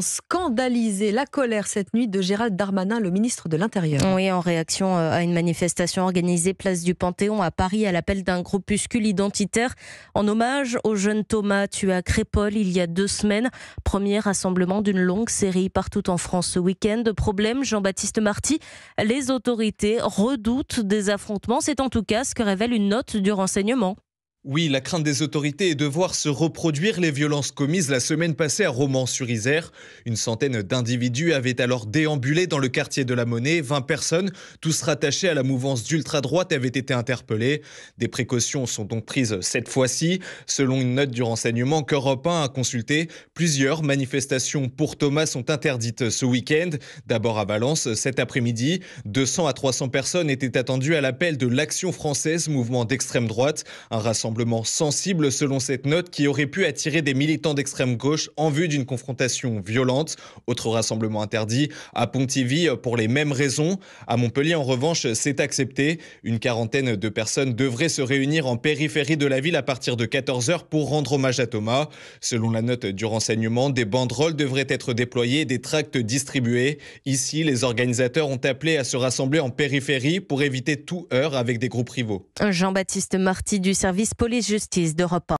Scandalisé la colère cette nuit de Gérald Darmanin, le ministre de l'Intérieur. Oui, en réaction euh, à une manifestation organisée place du Panthéon à Paris à l'appel d'un groupuscule identitaire en hommage au jeune Thomas tué à Crépole il y a deux semaines. Premier rassemblement d'une longue série partout en France ce week-end. Problème, Jean-Baptiste Marty, les autorités redoutent des affrontements. C'est en tout cas ce que révèle une note du renseignement. Oui, la crainte des autorités est de voir se reproduire les violences commises la semaine passée à Romans-sur-Isère. Une centaine d'individus avaient alors déambulé dans le quartier de la Monnaie. 20 personnes, tous rattachées à la mouvance d'ultra-droite, avaient été interpellées. Des précautions sont donc prises cette fois-ci. Selon une note du renseignement que 1 a consulté plusieurs manifestations pour Thomas sont interdites ce week-end. D'abord à Valence, cet après-midi, 200 à 300 personnes étaient attendues à l'appel de l'Action française, mouvement d'extrême droite. Un rassemblement sensible selon cette note qui aurait pu attirer des militants d'extrême gauche en vue d'une confrontation violente. Autre rassemblement interdit à Pontivy pour les mêmes raisons. À Montpellier, en revanche, c'est accepté. Une quarantaine de personnes devraient se réunir en périphérie de la ville à partir de 14h pour rendre hommage à Thomas. Selon la note du renseignement, des banderoles devraient être déployées des tracts distribués. Ici, les organisateurs ont appelé à se rassembler en périphérie pour éviter tout heurt avec des groupes rivaux. Jean-Baptiste Marty du service police-justice d'Europe